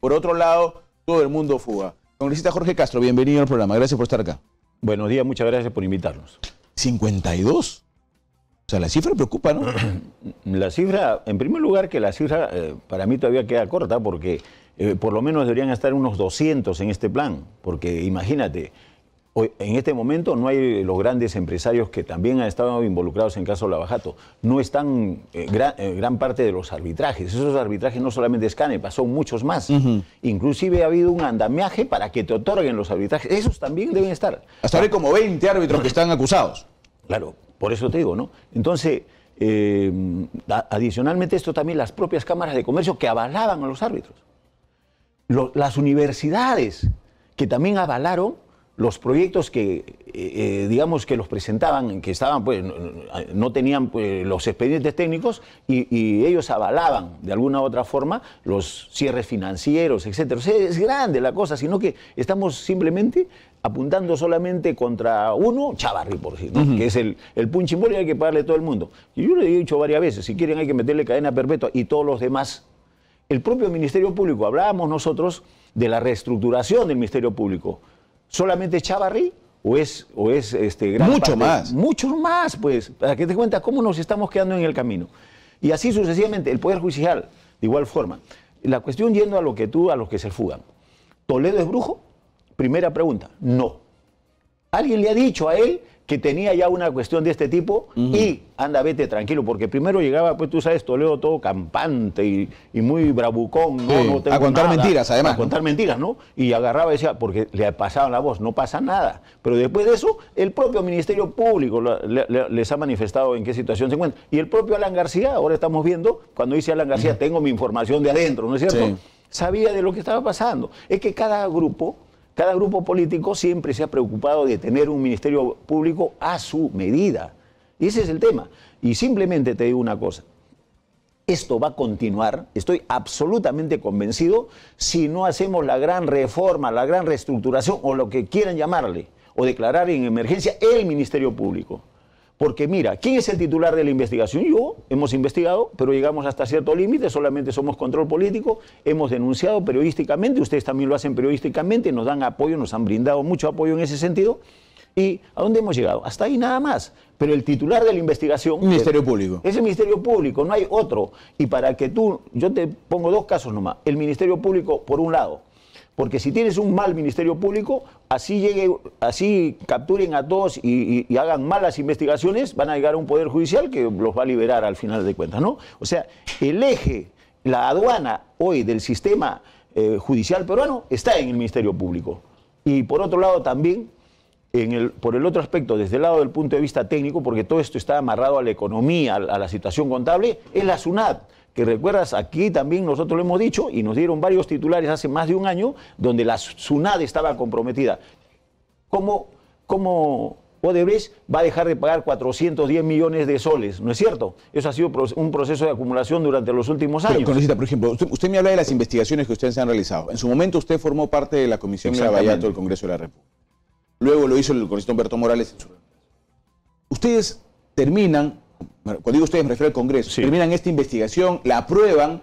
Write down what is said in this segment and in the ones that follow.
Por otro lado, todo el mundo fuga. Congresista Jorge Castro, bienvenido al programa. Gracias por estar acá. Buenos días, muchas gracias por invitarnos. 52. O sea, la cifra preocupa, ¿no? La cifra, en primer lugar, que la cifra eh, para mí todavía queda corta porque eh, por lo menos deberían estar unos 200 en este plan, porque imagínate, en este momento no hay eh, los grandes empresarios que también han estado involucrados en el caso Lavajato. No están eh, eh, gran, parte de los arbitrajes. Esos arbitrajes no solamente escane, pasó muchos más. Inclusive ha habido un andamiaje para que te otorguen los arbitrajes. Esos también deben estar. Hasta ahora hay como 20 árbitros que están acusados. Claro, por eso te digo, ¿no? Entonces, adicionalmente esto también las propias cámaras de comercio que avalaban a los árbitros. las universidades que también avalaron los proyectos que, eh, eh, digamos, que los presentaban, que estaban, pues, no tenían pues, los expedientes técnicos y, ellos avalaban de alguna u otra forma los cierres financieros, etc. es grande la cosa, sino que estamos simplemente apuntando solamente contra uno, Chavarri, por si ¿no? que es el, el y hay que pagarle todo el mundo. Y yo le he dicho varias veces, si quieren hay que meterle cadena perpetua y todos los demás. El propio Ministerio Público, hablábamos nosotros de la reestructuración del Ministerio Público solamente Chavarri o es, o es este, Mucho más. Muchos más, pues, para que te cuenta cómo nos estamos quedando en el camino. Y así sucesivamente, el Poder Judicial, de igual forma. La cuestión yendo a lo que tú, a los que se fugan. ¿Toledo es brujo? Primera pregunta, no. Alguien le ha dicho a él que tenía ya una cuestión de este tipo y anda, vete tranquilo, porque primero llegaba, pues tú sabes, Toledo todo campante y, muy bravucón, no, A contar mentiras, además. A contar mentiras, ¿no? Y agarraba y decía, porque le pasado la voz, no pasa nada. Pero después de eso, el propio Ministerio Público les ha manifestado en qué situación se encuentra. Y el propio Alan García, ahora estamos viendo, cuando dice Alan García, tengo mi información de adentro, ¿no es cierto? Sabía de lo que estaba pasando. Es que cada grupo cada grupo político siempre se ha preocupado de tener un ministerio público a su medida. Y ese es el tema. Y simplemente te digo una cosa. Esto va a continuar, estoy absolutamente convencido, si no hacemos la gran reforma, la gran reestructuración o lo que quieran llamarle, o declarar en emergencia el Ministerio Público. Porque mira, ¿quién es el titular de la investigación? Yo, hemos investigado, pero llegamos hasta cierto límite, solamente somos control político, hemos denunciado periodísticamente, ustedes también lo hacen periodísticamente, nos dan apoyo, nos han brindado mucho apoyo en ese sentido. ¿Y a dónde hemos llegado? Hasta ahí nada más. Pero el titular de la investigación... Ministerio Público. Es el Ministerio Público, no hay otro. Y para que tú, yo te pongo dos casos nomás. El Ministerio Público, por un lado, porque si tienes un mal Ministerio Público, así, llegue, así capturen a todos y, hagan malas investigaciones, van a llegar a un Poder Judicial que los va a liberar al final de cuentas, ¿no? O sea, el eje, la aduana hoy del sistema eh, judicial peruano está en el Ministerio Público. Y por otro lado también por el otro aspecto, desde el lado del punto de vista técnico, porque todo esto está amarrado a la economía, a, la situación contable, es la SUNAT, que recuerdas, aquí también nosotros lo hemos dicho y nos dieron varios titulares hace más de un año donde la SUNAT estaba comprometida. ¿Cómo, cómo Odebrecht va a dejar de pagar 410 millones de soles? ¿No es cierto? Eso ha sido un proceso de acumulación durante los últimos años. por ejemplo, usted, me habla de las investigaciones que ustedes han realizado. En su momento usted formó parte de la Comisión de del Congreso de la República. Luego lo hizo el congresista Humberto Morales Ustedes terminan, cuando digo ustedes me refiero al Congreso, terminan esta investigación, la aprueban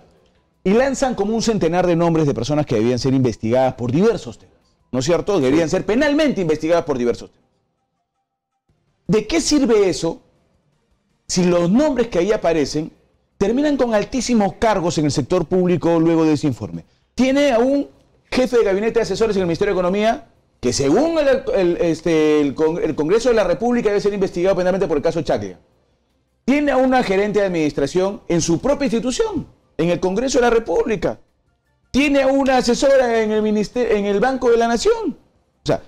y lanzan como un centenar de nombres de personas que debían ser investigadas por diversos temas. ¿No es cierto? Deberían ser penalmente investigadas por diversos temas. ¿De qué sirve eso si los nombres que ahí aparecen terminan con altísimos cargos en el sector público luego de ese informe? Tiene a un jefe de gabinete de asesores en el Ministerio de Economía que según este, el, Congreso de la República debe ser investigado penalmente por el caso Chávez Tiene a una gerente de administración en su propia institución, en el Congreso de la República. Tiene a una asesora en el, ministerio, en el Banco de la Nación. O sea,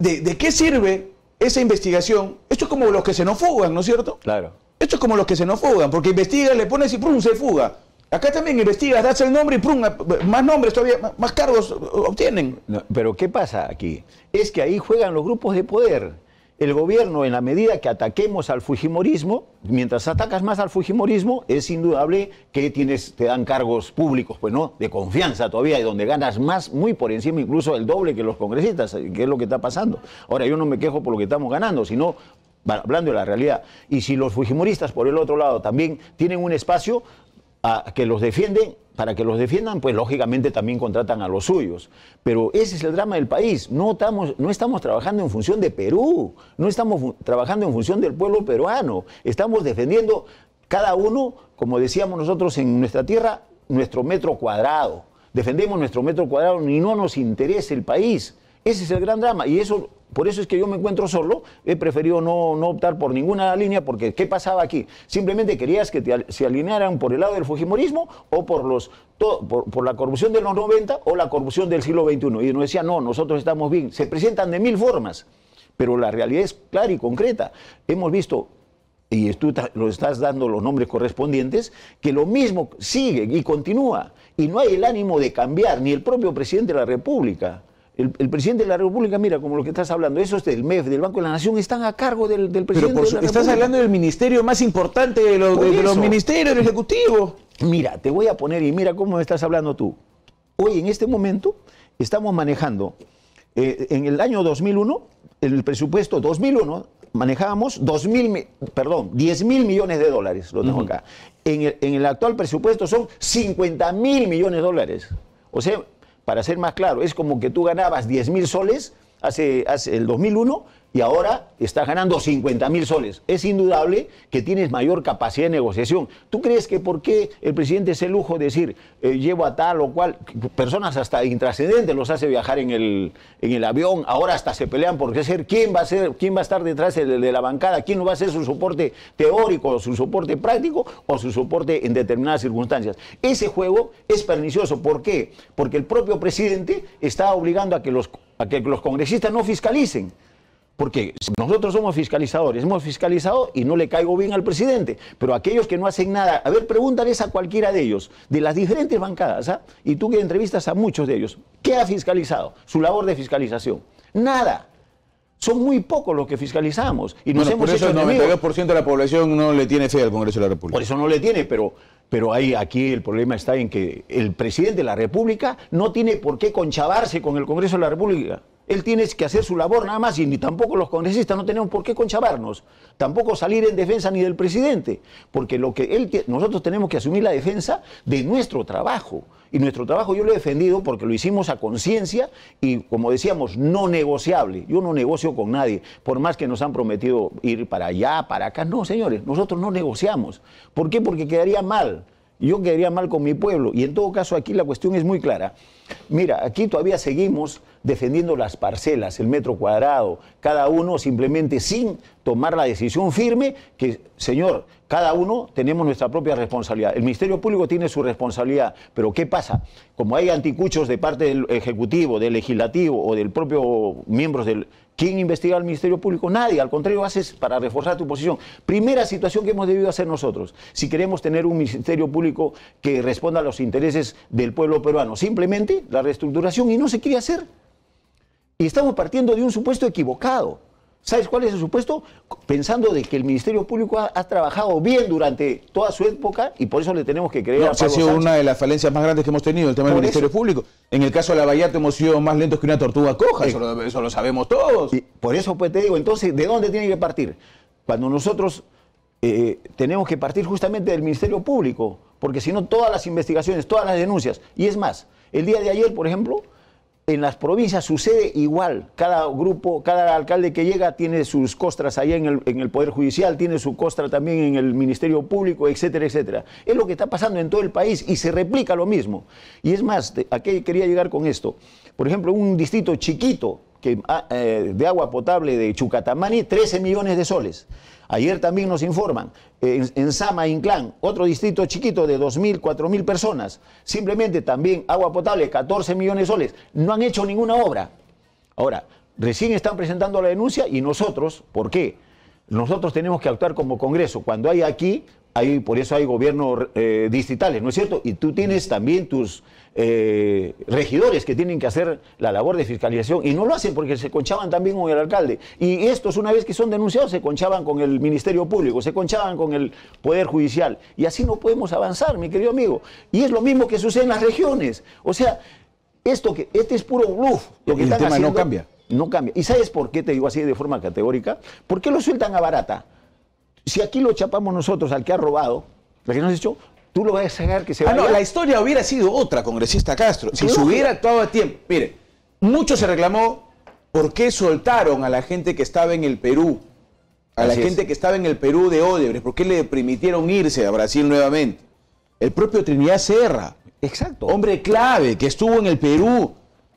¿de, qué sirve esa investigación? Esto es como los que se nos fugan, ¿no es cierto? Claro. Esto es como los que se nos fugan, porque investiga, le pone y ¡prum! se fuga. Acá también investigas, das el nombre y prum, más nombres todavía, más cargos obtienen. pero ¿qué pasa aquí? Es que ahí juegan los grupos de poder. El gobierno, en la medida que ataquemos al Fujimorismo, mientras atacas más al Fujimorismo, es indudable que tienes, te dan cargos públicos, pues no, de confianza todavía, y donde ganas más, muy por encima, incluso el doble que los congresistas, eh, que es lo que está pasando. Ahora, yo no me quejo por lo que estamos ganando, sino hablando de la realidad. Y si los Fujimoristas, por el otro lado, también tienen un espacio, que los defienden, para que los defiendan, pues lógicamente también contratan a los suyos. Pero ese es el drama del país. No estamos, no estamos trabajando en función de Perú, no estamos trabajando en función del pueblo peruano. Estamos defendiendo cada uno, como decíamos nosotros en nuestra tierra, nuestro metro cuadrado. Defendemos nuestro metro cuadrado y no nos interesa el país. Ese es el gran drama y eso por eso es que yo me encuentro solo, he preferido no, optar por ninguna línea, porque ¿qué pasaba aquí? Simplemente querías que se alinearan por el lado del fujimorismo o por, los, la corrupción de los 90 o la corrupción del siglo XXI. Y nos decía no, nosotros estamos bien. Se presentan de mil formas, pero la realidad es clara y concreta. Hemos visto y tú lo estás dando los nombres correspondientes, que lo mismo sigue y continúa. Y no hay el ánimo de cambiar, ni el propio presidente de la República. El, presidente de la República, mira, como lo que estás hablando, eso es del MEF, del Banco de la Nación, están a cargo del, presidente de Estás hablando del ministerio más importante de, los, ministerios, del Ejecutivo. Mira, te voy a poner, y mira cómo estás hablando tú. Hoy, en este momento, estamos manejando, eh, en el año 2001, en el presupuesto 2001, manejábamos 2 perdón, 10 mil millones de dólares, lo tengo acá. En el, en el actual presupuesto son 50 mil millones de dólares. O sea, para ser más claro, es como que tú ganabas 10 mil soles hace, hace el 2001 y ahora está ganando 50 mil soles. Es indudable que tienes mayor capacidad de negociación. ¿Tú crees que por qué el presidente se lujo de decir eh, llevo a tal o cual? Personas hasta intrascendentes los hace viajar en el, avión, ahora hasta se pelean por qué ser, quién va a ser, quién va a estar detrás de, la bancada, quién va a ser su soporte teórico, su soporte práctico o su soporte en determinadas circunstancias. Ese juego es pernicioso. ¿Por qué? Porque el propio presidente está obligando a que los, a que los congresistas no fiscalicen. Porque nosotros somos fiscalizadores, hemos fiscalizado y no le caigo bien al presidente, pero aquellos que no hacen nada, a ver, pregúntales a cualquiera de ellos, de las diferentes bancadas, ¿ah? y tú que entrevistas a muchos de ellos, ¿qué ha fiscalizado? Su labor de fiscalización. Nada. Son muy pocos los que fiscalizamos. Y no bueno, por eso el 92% de la población no le tiene fe al Congreso de la República. Por eso no le tiene, pero, pero ahí, aquí el problema está en que el presidente de la República no tiene por qué conchabarse con el Congreso de la República. Él tiene que hacer su labor nada más y ni tampoco los congresistas no tenemos por qué conchabarnos, tampoco salir en defensa ni del presidente, porque lo que él nosotros tenemos que asumir la defensa de nuestro trabajo. Y nuestro trabajo yo lo he defendido porque lo hicimos a conciencia y, como decíamos, no negociable. Yo no negocio con nadie, por más que nos han prometido ir para allá, para acá. No, señores, nosotros no negociamos. ¿Por qué? Porque quedaría mal yo quedaría mal con mi pueblo. Y en todo caso aquí la cuestión es muy clara. Mira, aquí todavía seguimos defendiendo las parcelas, el metro cuadrado, cada uno simplemente sin tomar la decisión firme que, señor, cada uno tenemos nuestra propia responsabilidad. El Ministerio Público tiene su responsabilidad, pero ¿qué pasa? Como hay anticuchos de parte del Ejecutivo, del Legislativo o del propio miembros del ¿Quién investiga al Ministerio Público? Nadie, al contrario, haces para reforzar tu posición. Primera situación que hemos debido hacer nosotros, si queremos tener un Ministerio Público que responda a los intereses del pueblo peruano, simplemente la reestructuración y no se quiere hacer. Y estamos partiendo de un supuesto equivocado. ¿Sabes cuál es el supuesto? Pensando de que el Ministerio Público ha, trabajado bien durante toda su época y por eso le tenemos que creer a Pablo ha sido una de las falencias más grandes que hemos tenido, el tema del Ministerio Público. En el caso de la Vallarta hemos sido más lentos que una tortuga coja, eso, lo, sabemos todos. Y por eso pues te digo, entonces, ¿de dónde tiene que partir? Cuando nosotros eh, tenemos que partir justamente del Ministerio Público, porque si no todas las investigaciones, todas las denuncias, y es más, el día de ayer, por ejemplo, en las provincias sucede igual. Cada grupo, cada alcalde que llega tiene sus costras allá en el, en el, Poder Judicial, tiene su costra también en el Ministerio Público, etcétera, etcétera. Es lo que está pasando en todo el país y se replica lo mismo. Y es más, ¿a qué quería llegar con esto? Por ejemplo, un distrito chiquito Ah, eh, de agua potable de Chucatamani, 13 millones de soles. Ayer también nos informan, en, en Sama, Inclán, otro distrito chiquito de 2.000, 4.000 personas, simplemente también agua potable, 14 millones de soles. No han hecho ninguna obra. Ahora, recién están presentando la denuncia y nosotros, ¿por qué? Nosotros tenemos que actuar como Congreso. Cuando hay aquí por eso hay gobiernos eh, digitales, ¿no es cierto? Y tú tienes también tus eh, regidores que tienen que hacer la labor de fiscalización y no lo hacen porque se conchaban también con el alcalde. Y estos, una vez que son denunciados, se conchaban con el Ministerio Público, se conchaban con el Poder Judicial. Y así no podemos avanzar, mi querido amigo. Y es lo mismo que sucede en las regiones. O sea, esto que, este es puro bluff. el tema no cambia. No cambia. ¿Y sabes por qué te digo así de forma categórica? Porque lo sueltan a barata? si aquí lo chapamos nosotros al que ha robado, al que nos dicho? tú lo vas a dejar que se vaya. Ah, no, la historia hubiera sido otra, congresista Castro. Si se hubiera actuado a tiempo. Mire, mucho se reclamó por qué soltaron a la gente que estaba en el Perú, a la gente que estaba en el Perú de Odebrecht, por qué le permitieron irse a Brasil nuevamente. El propio Trinidad Serra. Exacto. Hombre clave, que estuvo en el Perú.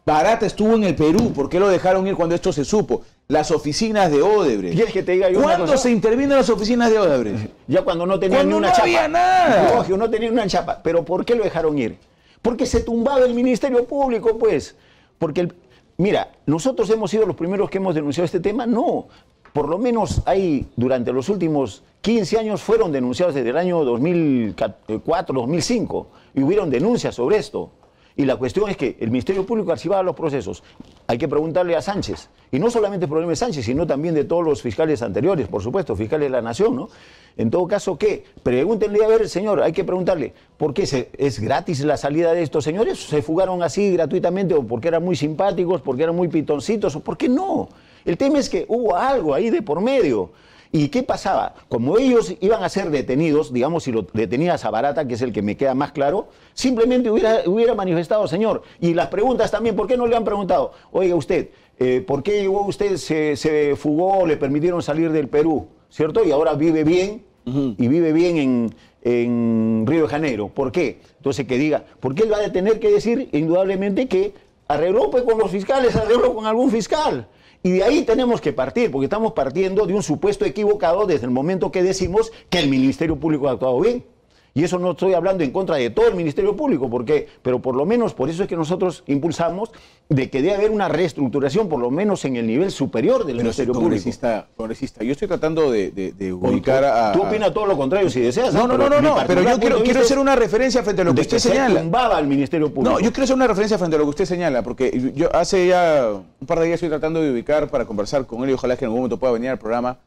Barata estuvo en el Perú, ¿por qué lo dejaron ir cuando esto se supo? las oficinas de Odebrecht. que te ¿Cuándo se intervino las oficinas de Odebrecht? Ya cuando no tenían ni una no chapa. Había nada. no tenían una chapa. Pero ¿por qué lo dejaron ir? Porque se tumbaba el Ministerio Público, pues. Porque mira, nosotros hemos sido los primeros que hemos denunciado este tema, no. Por lo menos ahí, durante los últimos 15 años fueron denunciados desde el año 2004, 2005 y hubieron denuncias sobre esto. Y la cuestión es que el Ministerio Público archivaba los procesos. Hay que preguntarle a Sánchez. Y no solamente el problema de Sánchez, sino también de todos los fiscales anteriores, por supuesto, fiscales de la Nación, ¿no? En todo caso, ¿qué? Pregúntenle, a ver, señor, hay que preguntarle, ¿por qué es gratis la salida de estos señores? ¿Se fugaron así gratuitamente o porque eran muy simpáticos, porque eran muy pitoncitos o por qué no? El tema es que hubo algo ahí de por medio. ¿Y qué pasaba? Como ellos iban a ser detenidos, digamos, si lo detenía Zabarata, que es el que me queda más claro, simplemente hubiera, manifestado, señor. Y las preguntas también, ¿por qué no le han preguntado? Oiga usted, eh, ¿por qué llegó usted, se, fugó, le permitieron salir del Perú, ¿cierto? Y ahora vive bien, y vive bien en, Río de Janeiro. ¿Por qué? Entonces que diga, qué él va a tener que decir indudablemente que arregló pues, con los fiscales, arregló con algún fiscal. Y de ahí tenemos que partir, porque estamos partiendo de un supuesto equivocado desde el momento que decimos que el Ministerio Público ha actuado bien. Y eso no estoy hablando en contra de todo el Ministerio Público, porque, pero por lo menos por eso es que nosotros impulsamos de que debe haber una reestructuración, por lo menos en el nivel superior del Ministerio Público. yo estoy tratando de, ubicar a... Tú opinas todo lo contrario si deseas. No, ¿ah? no, no, no, pero yo quiero, quiero hacer una referencia frente a lo que usted que señala. al Ministerio Público. No, yo quiero hacer una referencia frente a lo que usted señala, porque yo hace ya un par de días estoy tratando de ubicar para conversar con él y ojalá que en algún momento pueda venir al programa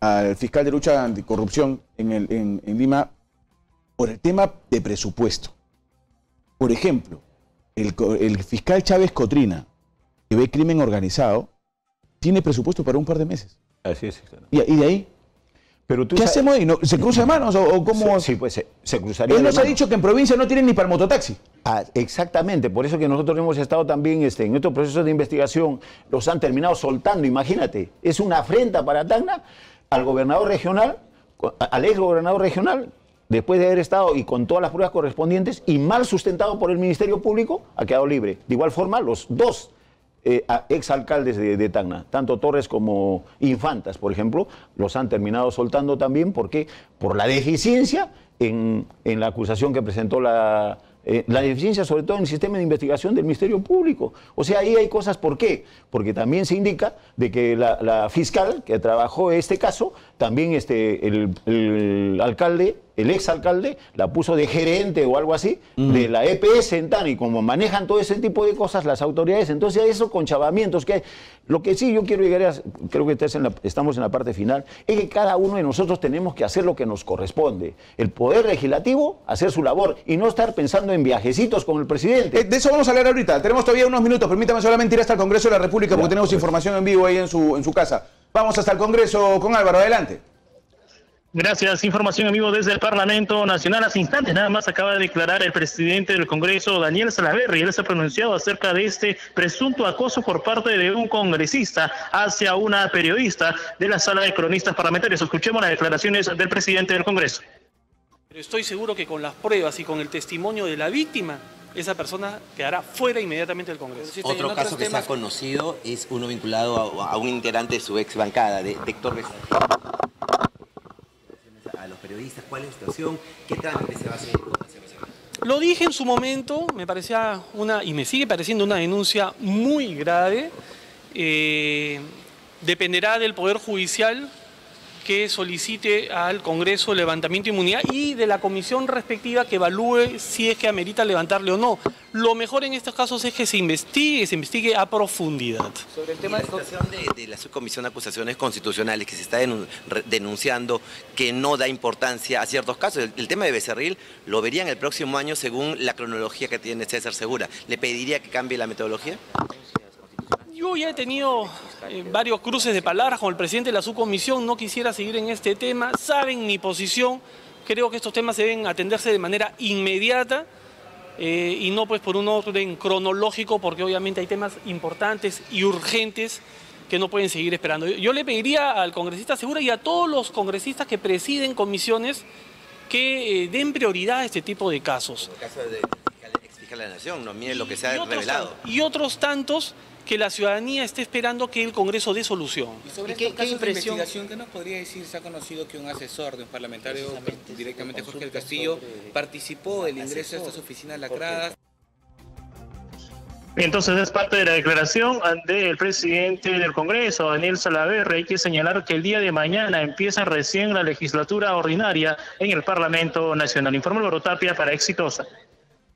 al fiscal de lucha anticorrupción en, el, en, en Lima, por el tema de presupuesto. Por ejemplo, el, fiscal Chávez Cotrina, que ve crimen organizado, tiene presupuesto para un par de meses. Así es. Y, de ahí pero ¿Qué hacemos ahí? ¿Se cruza manos o, cómo? Sí, pues se, se manos. Él nos ha dicho que en provincia no tienen ni para el mototaxi. Ah, exactamente, por eso que nosotros hemos estado también este, en estos procesos de investigación, los han terminado soltando, imagínate. Es una afrenta para Tacna al gobernador regional, al ex gobernador regional, después de haber estado y con todas las pruebas correspondientes y mal sustentado por el Ministerio Público, ha quedado libre. De igual forma, los dos eh, exalcaldes de, Tacna, tanto Torres como Infantas, por ejemplo, los han terminado soltando también porque por la deficiencia en, la acusación que presentó la, eh, la deficiencia sobre todo en el sistema de investigación del Ministerio Público. O sea, ahí hay cosas, ¿por qué? Porque también se indica de que la, fiscal que trabajó este caso, también este, el alcalde el alcalde la puso de gerente o algo así, de la EPS en TAN, y como manejan todo ese tipo de cosas las autoridades, entonces hay esos conchavamientos que hay. Lo que sí yo quiero llegar, a, creo que estamos en la parte final, es que cada uno de nosotros tenemos que hacer lo que nos corresponde. El Poder Legislativo, hacer su labor y no estar pensando en viajecitos con el presidente. Eh, de eso vamos a hablar ahorita. Tenemos todavía unos minutos. Permítame solamente ir hasta el Congreso de la República porque tenemos pues. información en vivo ahí en su, en su casa. Vamos hasta el Congreso con Álvaro. Adelante. Gracias. Información, amigo, desde el Parlamento Nacional. Hace instantes nada más acaba de declarar el presidente del Congreso, Daniel Salaverri. Él se ha pronunciado acerca de este presunto acoso por parte de un congresista hacia una periodista de la Sala de Cronistas Parlamentarios. Escuchemos las declaraciones del presidente del Congreso. estoy seguro que con las pruebas y con el testimonio de la víctima, esa persona quedará fuera inmediatamente del Congreso. Otro caso que se ha conocido es uno vinculado a, un integrante de su ex bancada, de, Héctor Becerra cuál es la situación, qué trámite se va a hacer. Lo dije en su momento, me parecía una, y me sigue pareciendo una denuncia muy grave. Eh, dependerá del Poder Judicial que solicite al Congreso levantamiento de inmunidad y de la comisión respectiva que evalúe si es que amerita levantarle o no. Lo mejor en estos casos es que se investigue, se investigue a profundidad. Sobre el tema de la subcomisión de acusaciones constitucionales que se está denunciando que no da importancia a ciertos casos. El, tema de Becerril lo vería en el próximo año según la cronología que tiene César Segura. ¿Le pediría que cambie la metodología? Yo ya he tenido eh, varios cruces de palabras con el presidente de la subcomisión, no quisiera seguir en este tema, saben mi posición, creo que estos temas deben atenderse de manera inmediata eh, y no pues por un orden cronológico, porque obviamente hay temas importantes y urgentes que no pueden seguir esperando. Yo le pediría al congresista Segura y a todos los congresistas que presiden comisiones que eh, den prioridad a este tipo de casos. el caso de la Nación, no mire lo que se ha y y otros tantos que la ciudadanía esté esperando que el Congreso dé solución. ¿Y sobre qué, impresión? de investigación qué nos podría decir? Se ha conocido que un asesor de un parlamentario, pues, directamente Jorge del Castillo, participó el ingreso a estas oficinas lacradas. Entonces es parte de la declaración del presidente del Congreso, Daniel Salaverre. Hay que señalar que el día de mañana empieza recién la legislatura ordinaria en el Parlamento Nacional. Informe el para Exitosa.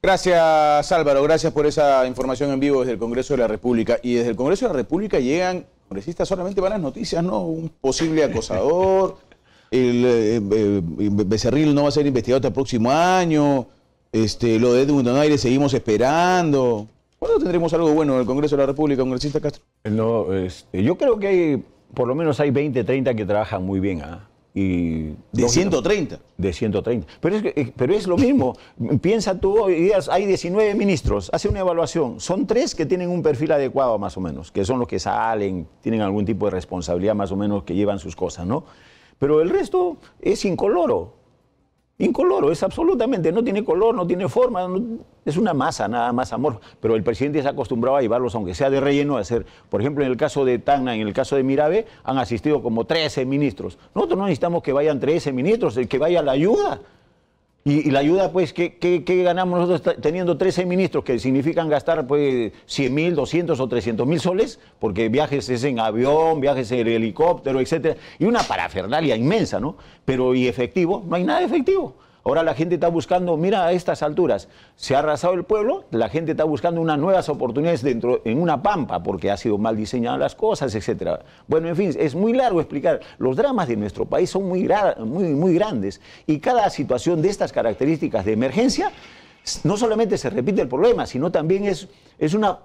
Gracias Álvaro, gracias por esa información en vivo desde el Congreso de la República. Y desde el Congreso de la República llegan congresistas solamente malas noticias, ¿no? Un posible acosador, el, eh, eh, eh, Becerril no va a ser investigado hasta el próximo año, este, lo de Edwin Donaire seguimos esperando. ¿Cuándo tendremos algo bueno en el Congreso de la República, congresista Castro? No, este, yo creo que hay, por lo menos hay 20, 30 que trabajan muy bien, ¿ah? Y de 130. De 130. Pero es, eh, pero es lo mismo. Piensa tú, hoy hay 19 ministros, hace una evaluación. Son tres que tienen un perfil adecuado más o menos, que son los que salen, tienen algún tipo de responsabilidad más o menos, que llevan sus cosas, ¿no? Pero el resto es incoloro. Incoloro, es absolutamente, no tiene color, no tiene forma, es una masa nada más amor. Pero el presidente se ha acostumbrado a llevarlos, aunque sea de relleno, a hacer. Por ejemplo, en el caso de Tacna, en el caso de Mirabe, han asistido como 13 ministros. Nosotros no necesitamos que vayan 13 ministros, el que vaya la ayuda. Y, la ayuda, pues, ¿qué, ganamos nosotros teniendo 13 ministros que significan gastar pues, 100 mil, 200 o 300 mil soles? Porque viajes es en avión, viajes en helicóptero, etcétera. Y una parafernalia inmensa, ¿no? Pero y efectivo, no hay nada efectivo. Ahora la gente está buscando, mira a estas alturas, se ha arrasado el pueblo, la gente está buscando unas nuevas oportunidades dentro, en una pampa, porque ha sido mal diseñadas las cosas, etc. Bueno, en fin, es muy largo explicar. Los dramas de nuestro país son muy, muy, muy grandes y cada situación de estas características de emergencia no solamente se repite el problema, sino también es, es una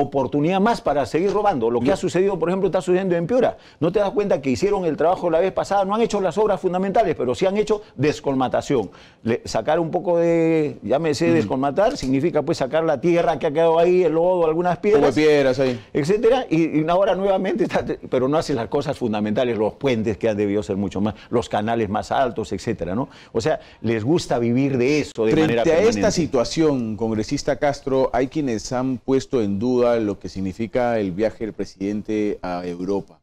oportunidad más para seguir robando. Lo que ha sucedido, por ejemplo, está sucediendo en Piura. No te das cuenta que hicieron el trabajo la vez pasada, no han hecho las obras fundamentales, pero sí han hecho descolmatación. sacar un poco de, llámese descolmatar, significa pues sacar la tierra que ha quedado ahí, el lodo, algunas piedras. piedras Etcétera. Y, ahora nuevamente, pero no hace las cosas fundamentales, los puentes que han debido ser mucho más, los canales más altos, etcétera, ¿no? O sea, les gusta vivir de eso de Frente manera permanente. a esta situación, congresista Castro, hay quienes han puesto en duda lo que significa el viaje del presidente a Europa,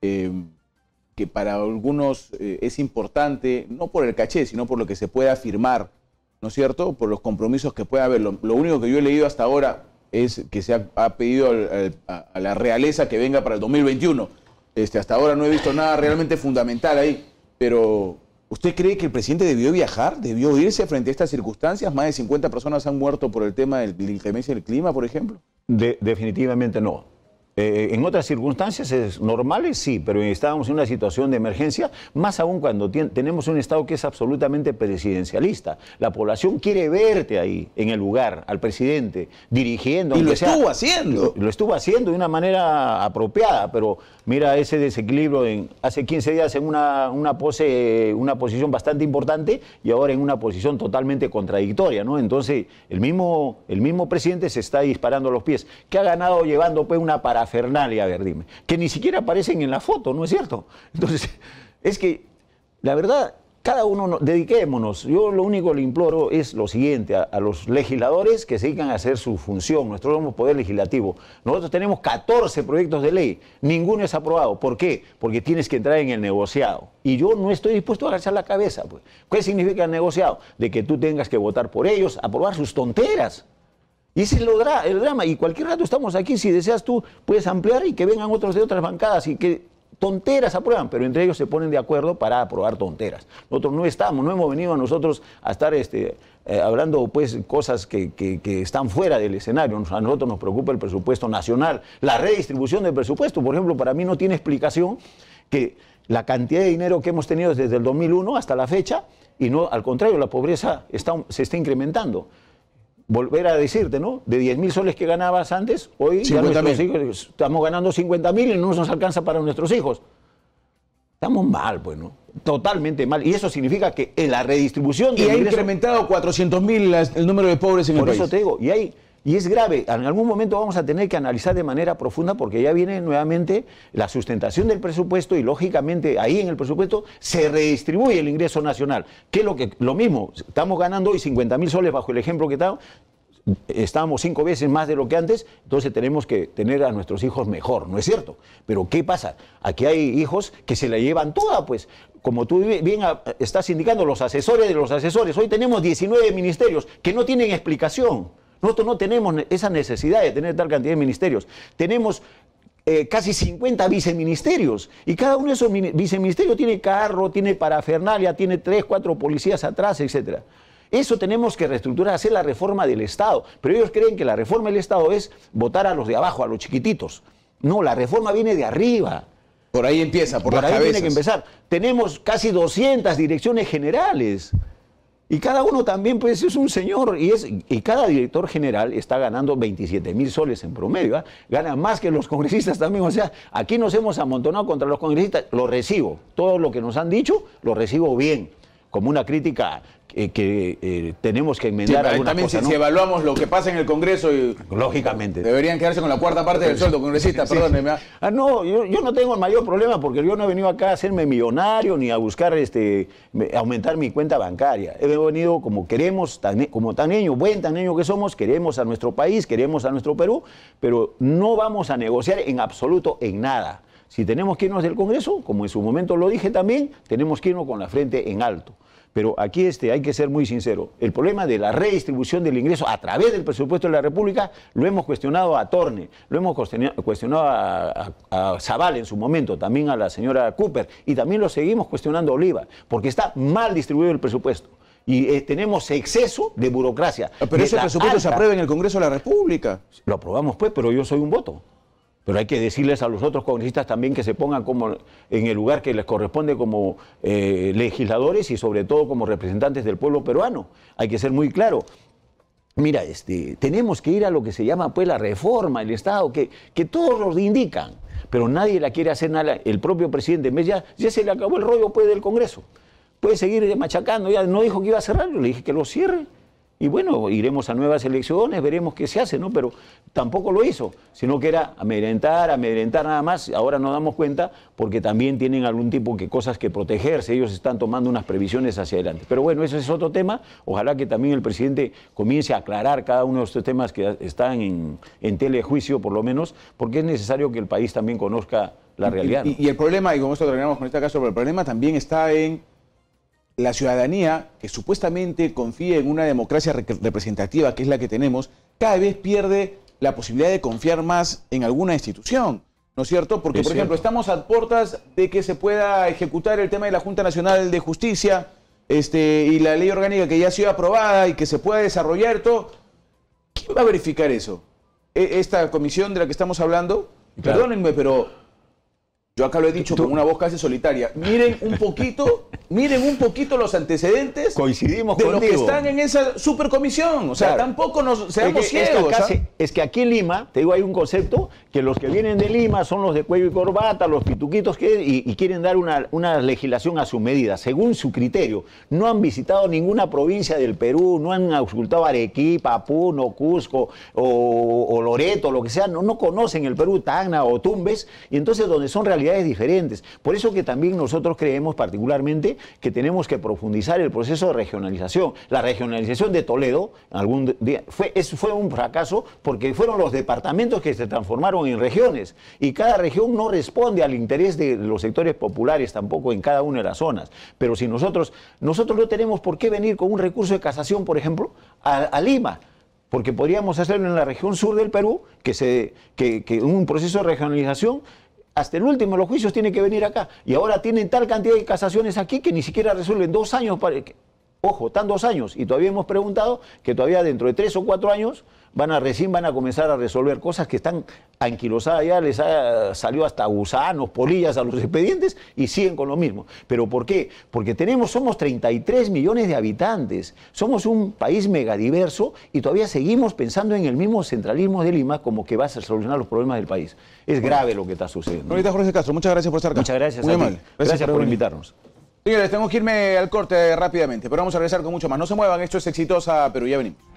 em, que para algunos eh, es importante, no por el caché, sino por lo que se pueda afirmar ¿no es cierto? Por los compromisos que pueda haber. Lo, único que yo he leído hasta ahora es que se ha, pedido a, la realeza que venga para el 2021. Este, hasta ahora no he visto nada realmente fundamental ahí, pero ¿Usted cree que el presidente debió viajar, debió irse frente a estas circunstancias? Más de 50 personas han muerto por el tema de la inclemencia del clima, por ejemplo definitivamente no. Eh, en otras circunstancias es normales, sí, pero estábamos en una situación de emergencia, más aún cuando tenemos un Estado que es absolutamente presidencialista. La población quiere verte ahí, en el lugar, al presidente, dirigiendo. Y lo estuvo haciendo. lo, estuvo haciendo de una manera apropiada, pero mira ese desequilibrio hace 15 días en una, pose, una posición bastante importante y ahora en una posición totalmente contradictoria, ¿no? Entonces, el mismo, el mismo presidente se está disparando los pies. ¿Qué ha ganado llevando pues una parafernalia, a ver, dime? Que ni siquiera aparecen en la foto, ¿no es cierto? Entonces, es que la verdad cada uno dediquémonos. Yo lo único que le imploro es lo siguiente, a, los legisladores que sigan a hacer su función. Nosotros somos poder legislativo. Nosotros tenemos 14 proyectos de ley, ninguno es aprobado. ¿Por qué? Porque tienes que entrar en el negociado. Y yo no estoy dispuesto a agachar la cabeza. Pues. ¿Qué significa el negociado? De que tú tengas que votar por ellos, aprobar sus tonteras. Y ese es el drama. Y cualquier rato estamos aquí. Si deseas tú, puedes ampliar y que vengan otros de otras bancadas y que tonteras aprueban, pero entre ellos se ponen de acuerdo para aprobar tonteras. Nosotros no estamos, no hemos venido a nosotros a estar este, eh, hablando pues cosas que, están fuera del escenario. A nosotros nos preocupa el presupuesto nacional, la redistribución del presupuesto. Por ejemplo, para mí no tiene explicación que la cantidad de dinero que hemos tenido desde el 2001 hasta la fecha, y no, al contrario, la pobreza se está incrementando volver a decirte, ¿no? De 10 mil soles que ganabas antes, hoy estamos ganando 50 mil y no nos alcanza para nuestros hijos. Estamos mal, pues, ¿no? Totalmente mal. Y eso significa que en la redistribución... De y ha incrementado 400 mil el número de pobres en el país. Por eso te digo, y hay y es grave, en algún momento vamos a tener que analizar de manera profunda porque ya viene nuevamente la sustentación del presupuesto y lógicamente ahí en el presupuesto se redistribuye el ingreso nacional, que es lo, que, lo mismo, estamos ganando hoy 50 mil soles bajo el ejemplo que está, estamos cinco veces más de lo que antes, entonces tenemos que tener a nuestros hijos mejor, ¿no es cierto? Pero ¿qué pasa? Aquí hay hijos que se la llevan toda, pues, como tú bien ah, estás indicando, los asesores de los asesores, hoy tenemos 19 ministerios que no tienen explicación. Nosotros no tenemos esa necesidad de tener tal cantidad de ministerios. Tenemos eh, casi 50 viceministerios. Y cada uno de esos viceministerios tiene carro, tiene parafernalia, tiene tres, cuatro policías atrás, etc. Eso tenemos que reestructurar, hacer la reforma del Estado. Pero ellos creen que la reforma del Estado es votar a los de abajo, a los chiquititos. No, la reforma viene de arriba. Por ahí empieza, por, ahí tiene que empezar. Tenemos casi 200 direcciones generales. Y cada uno también, pues, es un señor. Y, es, y cada director general está ganando 27 mil soles en promedio. ¿ah? Gana más que los congresistas también. O sea, aquí nos hemos amontonado contra los congresistas. Lo recibo. Todo lo que nos han dicho, lo recibo bien como una crítica que eh, tenemos que enmendar también si, evaluamos lo que pasa en el Congreso lógicamente deberían quedarse con la cuarta parte del sueldo congresista perdóneme. ¿ah? ah no yo, no tengo el mayor problema porque yo no he venido acá a hacerme millonario ni a buscar este aumentar mi cuenta bancaria he venido como queremos como tan niño buen tan niño que somos queremos a nuestro país queremos a nuestro Perú pero no vamos a negociar en absoluto en nada si tenemos que irnos del Congreso, como en su momento lo dije también, tenemos que irnos con la frente en alto. Pero aquí este, hay que ser muy sincero. El problema de la redistribución del ingreso a través del presupuesto de la República lo hemos cuestionado a Torne, lo hemos cuestionado a, a, Zaval en su momento, también a la señora Cooper, y también lo seguimos cuestionando a Oliva, porque está mal distribuido el presupuesto. Y eh, tenemos exceso de burocracia. Ah, pero ese presupuesto se aprueba en el Congreso de la República. Lo aprobamos pues, pero yo soy un voto. Pero hay que decirles a los otros congresistas también que se pongan como en el lugar que les corresponde como eh, legisladores y sobre todo como representantes del pueblo peruano. Hay que ser muy claro. Mira, este, tenemos que ir a lo que se llama pues la reforma del Estado, que, que todos los indican, pero nadie la quiere hacer nada. El propio presidente ya, ya se le acabó el rollo pues del Congreso. Puede seguir machacando, ya no dijo que iba a cerrarlo, le dije que lo cierre. Y bueno, iremos a nuevas elecciones, veremos qué se hace, ¿no? Pero tampoco lo hizo, sino que era amedrentar, amedrentar nada más. Ahora nos damos cuenta porque también tienen algún tipo de cosas que protegerse, ellos están tomando unas previsiones hacia adelante. Pero bueno, ese es otro tema. Ojalá que también el presidente comience a aclarar cada uno de estos temas que están en, telejuicio, por lo menos, porque es necesario que el país también conozca la realidad. Y, y, el problema, y con esto terminamos con este caso, pero el problema también está en la ciudadanía, que supuestamente confía en una democracia representativa, que es la que tenemos, cada vez pierde la posibilidad de confiar más en alguna institución. ¿No es cierto? Porque, por ejemplo, estamos a puertas de que se pueda ejecutar el tema de la Junta Nacional de Justicia este, y la ley orgánica que ya ha sido aprobada y que se pueda desarrollar todo. ¿Quién va a verificar eso? E-, ¿Esta comisión de la que estamos hablando? Perdónenme, pero yo acá lo he dicho con una voz casi solitaria. Miren un poquito, miren un poquito los antecedentes. Coincidimos de los que están en esa supercomisión. O sea, tampoco nos seamos es ciegos. ¿ah? Es que, aquí en Lima, te digo, hay un concepto que los que vienen de Lima son los de cuello y corbata, los pituquitos que y, quieren dar una, legislación a su medida, según su criterio. No han visitado ninguna provincia del Perú, no han auscultado Arequipa, Puno, Cusco o, Loreto, lo que sea. No, conocen el Perú, Tacna o Tumbes. Y entonces donde son realidades diferentes. Por eso que también nosotros creemos particularmente que tenemos que profundizar el proceso de regionalización. La regionalización de Toledo algún día fue, un fracaso porque fueron los departamentos que se transformaron en regiones y cada región no responde al interés de los sectores populares tampoco en cada una de las zonas. Pero si nosotros, nosotros no tenemos por qué venir con un recurso de casación, por ejemplo, a, Lima porque podríamos hacerlo en la región sur del Perú, que, se, que un proceso de regionalización hasta el último los juicios tienen que venir acá. Y ahora tienen tal cantidad de casaciones aquí que ni siquiera resuelven dos años para, Ojo, están dos años y todavía hemos preguntado que todavía dentro de tres o cuatro años van a recién van a comenzar a resolver cosas que están anquilosadas ya, les ha salido hasta gusanos, polillas a los expedientes y siguen con lo mismo. ¿Pero por qué? Porque tenemos, somos 33 millones de habitantes, somos un país megadiverso y todavía seguimos pensando en el mismo centralismo de Lima como que va a solucionar los problemas del país. Es grave lo que está sucediendo. Ahorita Jorge Castro, muchas gracias por estar acá. Muchas gracias, a gracias, por invitarnos. Señores, tengo que irme al corte rápidamente, pero vamos a regresar con mucho más. No se muevan, esto es exitosa, pero ya venimos.